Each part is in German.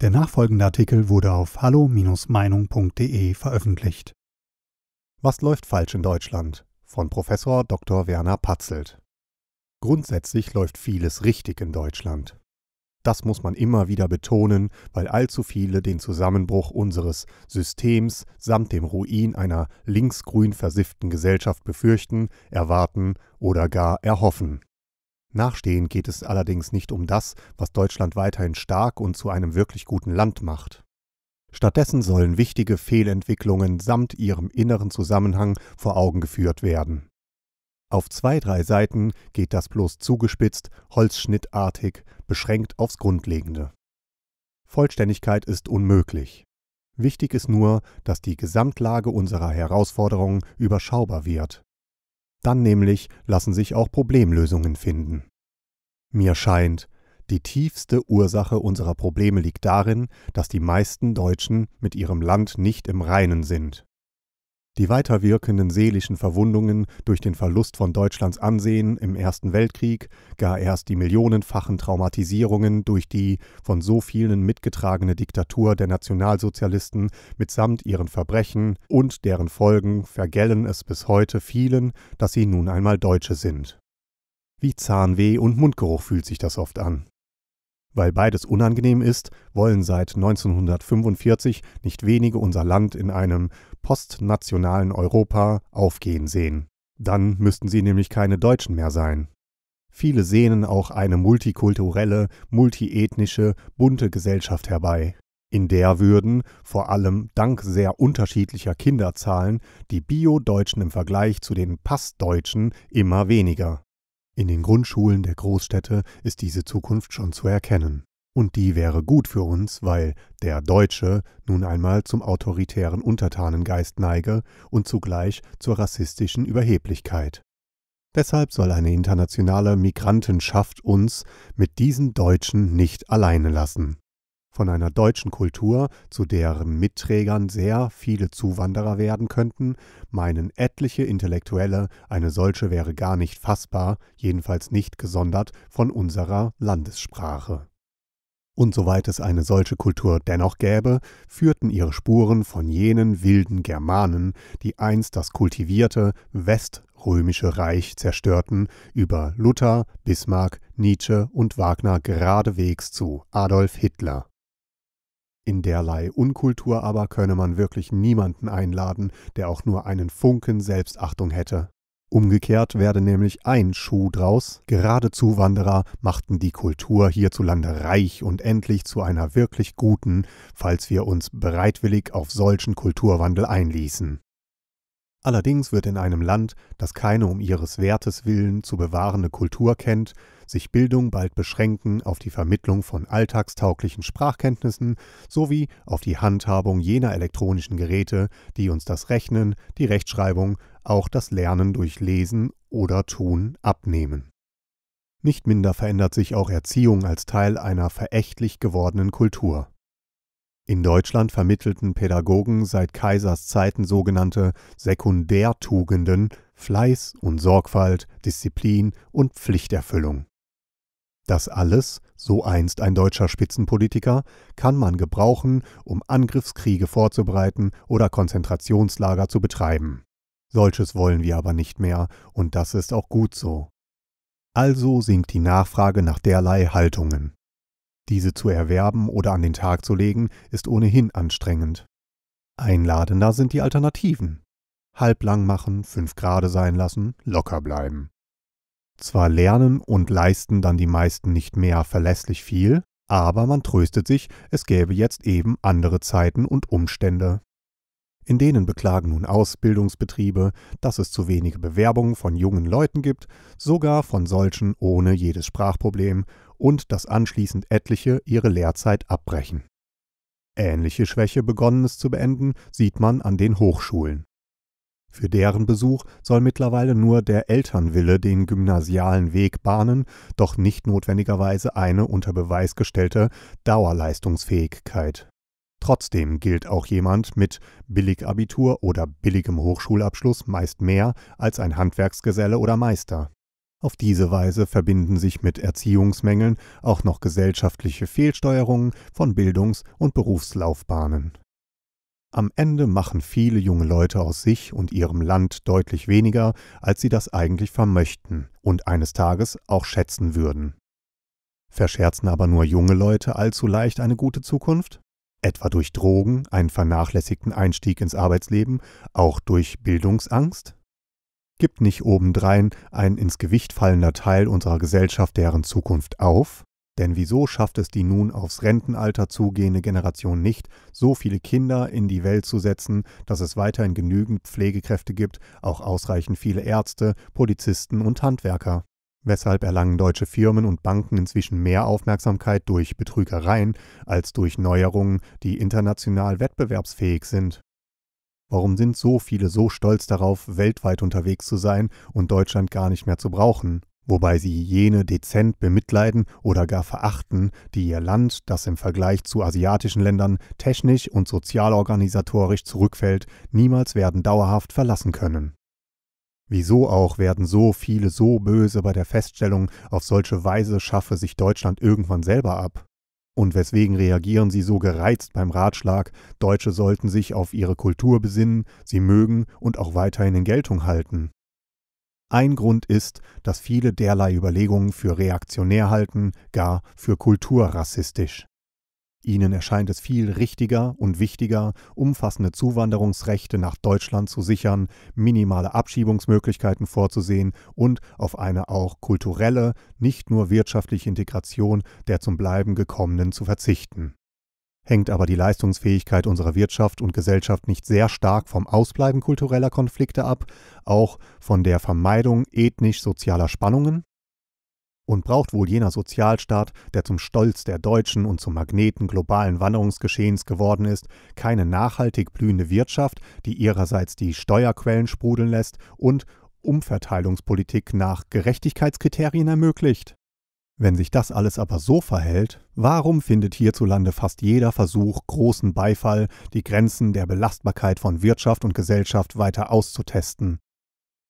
Der nachfolgende Artikel wurde auf hallo-meinung.de veröffentlicht. Was läuft falsch in Deutschland? von Professor Dr. Werner Patzelt. Grundsätzlich läuft vieles richtig in Deutschland. Das muss man immer wieder betonen, weil allzu viele den Zusammenbruch unseres Systems samt dem Ruin einer linksgrün versifften Gesellschaft befürchten, erwarten oder gar erhoffen. Nachstehen geht es allerdings nicht um das, was Deutschland weiterhin stark und zu einem wirklich guten Land macht. Stattdessen sollen wichtige Fehlentwicklungen samt ihrem inneren Zusammenhang vor Augen geführt werden. Auf zwei, drei Seiten geht das bloß zugespitzt, holzschnittartig, beschränkt aufs Grundlegende. Vollständigkeit ist unmöglich. Wichtig ist nur, dass die Gesamtlage unserer Herausforderungen überschaubar wird, dann nämlich lassen sich auch Problemlösungen finden. Mir scheint, die tiefste Ursache unserer Probleme liegt darin, dass die meisten Deutschen mit ihrem Land nicht im Reinen sind. Die weiterwirkenden seelischen Verwundungen durch den Verlust von Deutschlands Ansehen im Ersten Weltkrieg, gar erst die millionenfachen Traumatisierungen durch die von so vielen mitgetragene Diktatur der Nationalsozialisten mitsamt ihren Verbrechen und deren Folgen vergällen es bis heute vielen, dass sie nun einmal Deutsche sind. Wie Zahnweh und Mundgeruch fühlt sich das oft an. Weil beides unangenehm ist, wollen seit 1945 nicht wenige unser Land in einem postnationalen Europa aufgehen sehen. Dann müssten sie nämlich keine Deutschen mehr sein. Viele sehnen auch eine multikulturelle, multiethnische, bunte Gesellschaft herbei. In der würden, vor allem dank sehr unterschiedlicher Kinderzahlen, die Bio-Deutschen im Vergleich zu den Passdeutschen immer weniger. In den Grundschulen der Großstädte ist diese Zukunft schon zu erkennen. Und die wäre gut für uns, weil der Deutsche nun einmal zum autoritären Untertanengeist neige und zugleich zur rassistischen Überheblichkeit. Deshalb soll eine internationale Migrantenschaft uns mit diesen Deutschen nicht alleine lassen von einer deutschen Kultur, zu deren Mitträgern sehr viele Zuwanderer werden könnten, meinen etliche Intellektuelle, eine solche wäre gar nicht fassbar, jedenfalls nicht gesondert von unserer Landessprache. Und soweit es eine solche Kultur dennoch gäbe, führten ihre Spuren von jenen wilden Germanen, die einst das kultivierte weströmische Reich zerstörten, über Luther, Bismarck, Nietzsche und Wagner geradewegs zu Adolf Hitler. In derlei Unkultur aber könne man wirklich niemanden einladen, der auch nur einen Funken Selbstachtung hätte. Umgekehrt werde nämlich ein Schuh draus, gerade Zuwanderer machten die Kultur hierzulande reich und endlich zu einer wirklich guten, falls wir uns bereitwillig auf solchen Kulturwandel einließen. Allerdings wird in einem Land, das keine um ihres Wertes willen zu bewahrende Kultur kennt, sich Bildung bald beschränken auf die Vermittlung von alltagstauglichen Sprachkenntnissen sowie auf die Handhabung jener elektronischen Geräte, die uns das Rechnen, die Rechtschreibung, auch das Lernen durch Lesen oder Tun abnehmen. Nicht minder verändert sich auch Erziehung als Teil einer verächtlich gewordenen Kultur. In Deutschland vermittelten Pädagogen seit Kaisers Zeiten sogenannte Sekundärtugenden Fleiß und Sorgfalt, Disziplin und Pflichterfüllung. Das alles, so einst ein deutscher Spitzenpolitiker, kann man gebrauchen, um Angriffskriege vorzubereiten oder Konzentrationslager zu betreiben. Solches wollen wir aber nicht mehr, und das ist auch gut so. Also sinkt die Nachfrage nach derlei Haltungen. Diese zu erwerben oder an den Tag zu legen, ist ohnehin anstrengend. Einladender sind die Alternativen. Halblang machen, fünf Grade sein lassen, locker bleiben. Zwar lernen und leisten dann die meisten nicht mehr verlässlich viel, aber man tröstet sich, es gäbe jetzt eben andere Zeiten und Umstände. In denen beklagen nun Ausbildungsbetriebe, dass es zu wenige Bewerbungen von jungen Leuten gibt, sogar von solchen ohne jedes Sprachproblem, und dass anschließend etliche ihre Lehrzeit abbrechen. Ähnliche Schwäche begonnenes zu beenden sieht man an den Hochschulen. Für deren Besuch soll mittlerweile nur der Elternwille den gymnasialen Weg bahnen, doch nicht notwendigerweise eine unter Beweis gestellte Dauerleistungsfähigkeit. Trotzdem gilt auch jemand mit Billigabitur oder billigem Hochschulabschluss meist mehr als ein Handwerksgeselle oder Meister. Auf diese Weise verbinden sich mit Erziehungsmängeln auch noch gesellschaftliche Fehlsteuerungen von Bildungs- und Berufslaufbahnen am Ende machen viele junge Leute aus sich und ihrem Land deutlich weniger, als sie das eigentlich vermöchten und eines Tages auch schätzen würden. Verscherzen aber nur junge Leute allzu leicht eine gute Zukunft? Etwa durch Drogen, einen vernachlässigten Einstieg ins Arbeitsleben, auch durch Bildungsangst? Gibt nicht obendrein ein ins Gewicht fallender Teil unserer Gesellschaft deren Zukunft auf? Denn wieso schafft es die nun aufs Rentenalter zugehende Generation nicht, so viele Kinder in die Welt zu setzen, dass es weiterhin genügend Pflegekräfte gibt, auch ausreichend viele Ärzte, Polizisten und Handwerker? Weshalb erlangen deutsche Firmen und Banken inzwischen mehr Aufmerksamkeit durch Betrügereien als durch Neuerungen, die international wettbewerbsfähig sind? Warum sind so viele so stolz darauf, weltweit unterwegs zu sein und Deutschland gar nicht mehr zu brauchen? wobei sie jene dezent bemitleiden oder gar verachten, die ihr Land, das im Vergleich zu asiatischen Ländern technisch und sozialorganisatorisch zurückfällt, niemals werden dauerhaft verlassen können. Wieso auch werden so viele so böse bei der Feststellung, auf solche Weise schaffe sich Deutschland irgendwann selber ab? Und weswegen reagieren sie so gereizt beim Ratschlag, Deutsche sollten sich auf ihre Kultur besinnen, sie mögen und auch weiterhin in Geltung halten? Ein Grund ist, dass viele derlei Überlegungen für reaktionär halten, gar für kulturrassistisch. Ihnen erscheint es viel richtiger und wichtiger, umfassende Zuwanderungsrechte nach Deutschland zu sichern, minimale Abschiebungsmöglichkeiten vorzusehen und auf eine auch kulturelle, nicht nur wirtschaftliche Integration der zum Bleiben gekommenen zu verzichten. Hängt aber die Leistungsfähigkeit unserer Wirtschaft und Gesellschaft nicht sehr stark vom Ausbleiben kultureller Konflikte ab, auch von der Vermeidung ethnisch-sozialer Spannungen? Und braucht wohl jener Sozialstaat, der zum Stolz der Deutschen und zum Magneten globalen Wanderungsgeschehens geworden ist, keine nachhaltig blühende Wirtschaft, die ihrerseits die Steuerquellen sprudeln lässt und Umverteilungspolitik nach Gerechtigkeitskriterien ermöglicht? Wenn sich das alles aber so verhält, warum findet hierzulande fast jeder Versuch großen Beifall, die Grenzen der Belastbarkeit von Wirtschaft und Gesellschaft weiter auszutesten?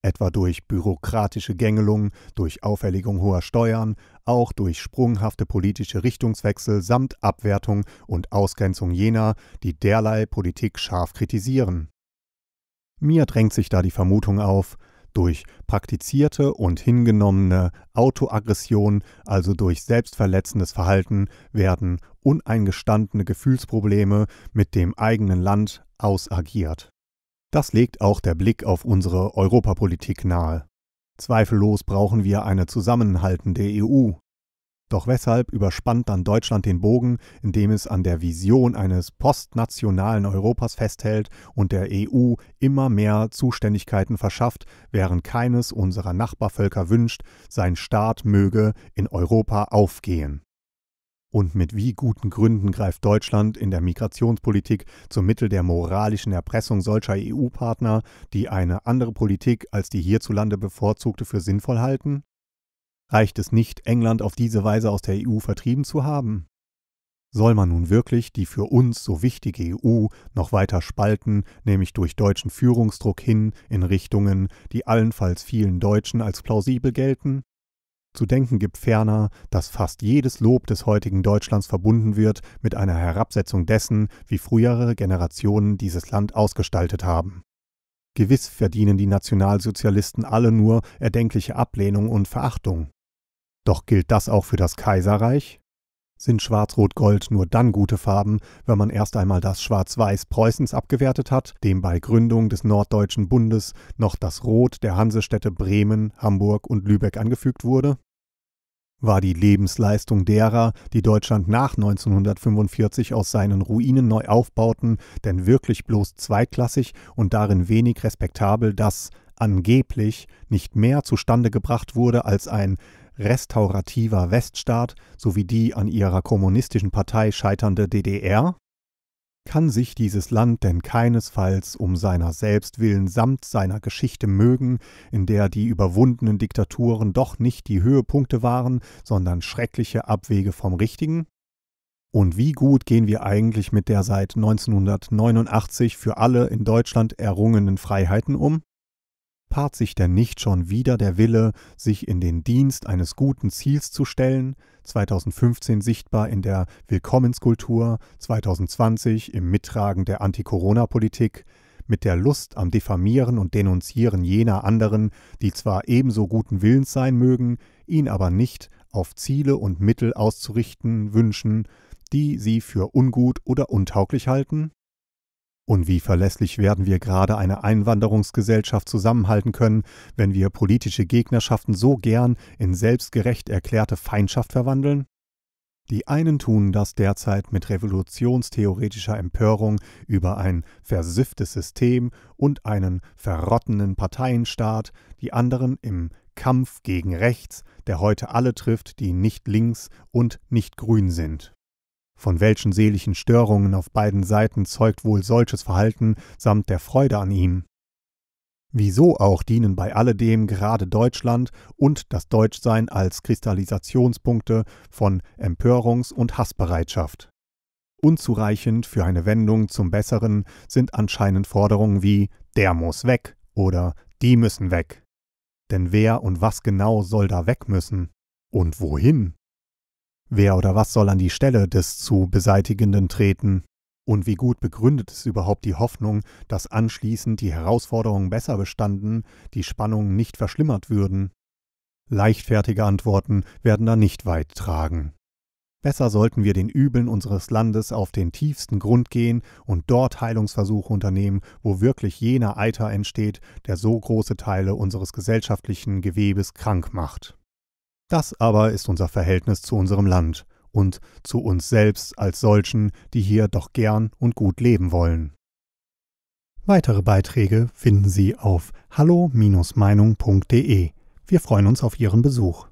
Etwa durch bürokratische Gängelung, durch Auferlegung hoher Steuern, auch durch sprunghafte politische Richtungswechsel samt Abwertung und Ausgrenzung jener, die derlei Politik scharf kritisieren. Mir drängt sich da die Vermutung auf, durch praktizierte und hingenommene Autoaggression, also durch selbstverletzendes Verhalten, werden uneingestandene Gefühlsprobleme mit dem eigenen Land ausagiert. Das legt auch der Blick auf unsere Europapolitik nahe. Zweifellos brauchen wir eine zusammenhaltende EU, doch weshalb überspannt dann Deutschland den Bogen, indem es an der Vision eines postnationalen Europas festhält und der EU immer mehr Zuständigkeiten verschafft, während keines unserer Nachbarvölker wünscht, sein Staat möge in Europa aufgehen? Und mit wie guten Gründen greift Deutschland in der Migrationspolitik zum Mittel der moralischen Erpressung solcher EU-Partner, die eine andere Politik als die hierzulande bevorzugte für sinnvoll halten? Reicht es nicht, England auf diese Weise aus der EU vertrieben zu haben? Soll man nun wirklich die für uns so wichtige EU noch weiter spalten, nämlich durch deutschen Führungsdruck hin in Richtungen, die allenfalls vielen Deutschen als plausibel gelten? Zu denken gibt ferner, dass fast jedes Lob des heutigen Deutschlands verbunden wird mit einer Herabsetzung dessen, wie frühere Generationen dieses Land ausgestaltet haben. Gewiss verdienen die Nationalsozialisten alle nur erdenkliche Ablehnung und Verachtung. Doch gilt das auch für das Kaiserreich? Sind Schwarz-Rot-Gold nur dann gute Farben, wenn man erst einmal das Schwarz-Weiß Preußens abgewertet hat, dem bei Gründung des Norddeutschen Bundes noch das Rot der Hansestädte Bremen, Hamburg und Lübeck angefügt wurde? War die Lebensleistung derer, die Deutschland nach 1945 aus seinen Ruinen neu aufbauten, denn wirklich bloß zweitklassig und darin wenig respektabel, dass angeblich nicht mehr zustande gebracht wurde als ein restaurativer Weststaat sowie die an ihrer kommunistischen Partei scheiternde DDR? Kann sich dieses Land denn keinesfalls um seiner selbst willen samt seiner Geschichte mögen, in der die überwundenen Diktaturen doch nicht die Höhepunkte waren, sondern schreckliche Abwege vom Richtigen? Und wie gut gehen wir eigentlich mit der seit 1989 für alle in Deutschland errungenen Freiheiten um? paart sich denn nicht schon wieder der Wille, sich in den Dienst eines guten Ziels zu stellen, 2015 sichtbar in der Willkommenskultur, 2020 im Mittragen der Anti-Corona-Politik, mit der Lust am Diffamieren und Denunzieren jener anderen, die zwar ebenso guten Willens sein mögen, ihn aber nicht auf Ziele und Mittel auszurichten wünschen, die sie für ungut oder untauglich halten? Und wie verlässlich werden wir gerade eine Einwanderungsgesellschaft zusammenhalten können, wenn wir politische Gegnerschaften so gern in selbstgerecht erklärte Feindschaft verwandeln? Die einen tun das derzeit mit revolutionstheoretischer Empörung über ein versifftes System und einen verrottenen Parteienstaat, die anderen im Kampf gegen rechts, der heute alle trifft, die nicht links und nicht grün sind. Von welchen seelischen Störungen auf beiden Seiten zeugt wohl solches Verhalten samt der Freude an ihm? Wieso auch dienen bei alledem gerade Deutschland und das Deutschsein als Kristallisationspunkte von Empörungs- und Hassbereitschaft? Unzureichend für eine Wendung zum Besseren sind anscheinend Forderungen wie der muss weg oder die müssen weg. Denn wer und was genau soll da weg müssen? Und wohin? Wer oder was soll an die Stelle des zu beseitigenden treten? Und wie gut begründet es überhaupt die Hoffnung, dass anschließend die Herausforderungen besser bestanden, die Spannungen nicht verschlimmert würden? Leichtfertige Antworten werden da nicht weit tragen. Besser sollten wir den Übeln unseres Landes auf den tiefsten Grund gehen und dort Heilungsversuche unternehmen, wo wirklich jener Eiter entsteht, der so große Teile unseres gesellschaftlichen Gewebes krank macht. Das aber ist unser Verhältnis zu unserem Land und zu uns selbst als solchen, die hier doch gern und gut leben wollen. Weitere Beiträge finden Sie auf hallo-meinung.de. Wir freuen uns auf Ihren Besuch.